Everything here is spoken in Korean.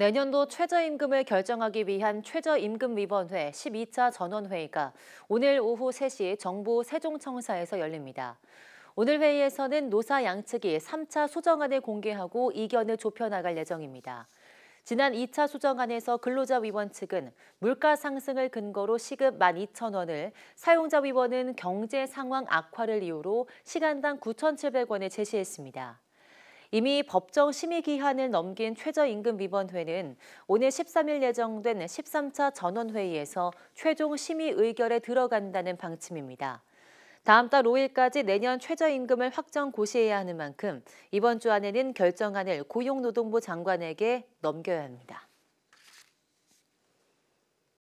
내년도 최저임금을 결정하기 위한 최저임금위원회 12차 전원회의가 오늘 오후 3시 정부 세종청사에서 열립니다. 오늘 회의에서는 노사 양측이 3차 수정안을 공개하고 이견을 좁혀나갈 예정입니다. 지난 2차 수정안에서 근로자위원 측은 물가 상승을 근거로 시급 12,000원을, 사용자위원은 경제 상황 악화를 이유로 시간당 9,700원을 제시했습니다. 이미 법정 심의 기한을 넘긴 최저임금위원회는 오늘 13일 예정된 13차 전원회의에서 최종 심의 의결에 들어간다는 방침입니다. 다음 달 5일까지 내년 최저임금을 확정 고시해야 하는 만큼 이번 주 안에는 결정안을 고용노동부 장관에게 넘겨야 합니다.